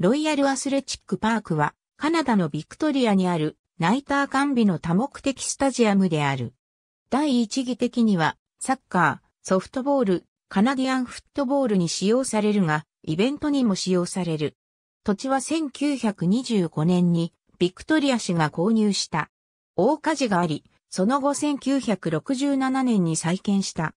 ロイヤルアスレチックパークは、カナダのビクトリアにある、ナイター完備の多目的スタジアムである。第一義的には、サッカー、ソフトボール、カナディアンフットボールに使用されるが、イベントにも使用される。土地は1925年に、ビクトリア氏が購入した。大火事があり、その後1967年に再建した。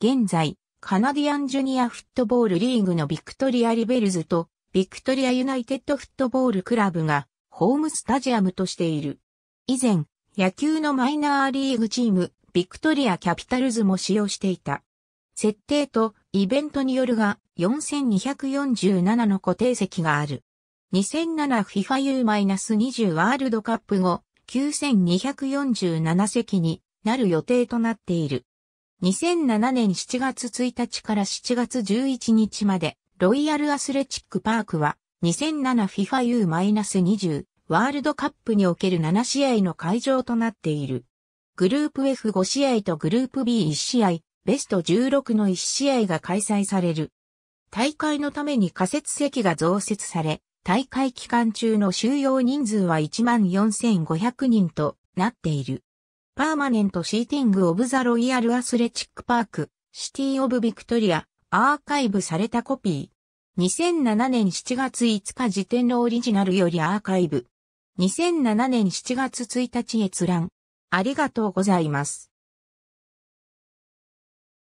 現在、カナディアンジュニアフットボールリーグのビクトリアリベルズとビクトリアユナイテッドフットボールクラブがホームスタジアムとしている。以前、野球のマイナーリーグチーム、ビクトリアキャピタルズも使用していた。設定とイベントによるが、4247の固定席がある。2007FIFA U-20 ワールドカップ後、9247席になる予定となっている。2007年7月1日から7月11日まで、ロイヤルアスレチックパークは 2007FIFA U-20 ワールドカップにおける7試合の会場となっている。グループ F5 試合とグループ B1 試合、ベスト16の1試合が開催される。大会のために仮設席が増設され、大会期間中の収容人数は14,500人となっている。パーマネントシーティングオブザロイヤルアスレチックパーク、シティオブビクトリア、アーカイブされたコピー。2007年7月5日時点のオリジナルよりアーカイブ。2007年7月1日閲覧。ありがとうございます。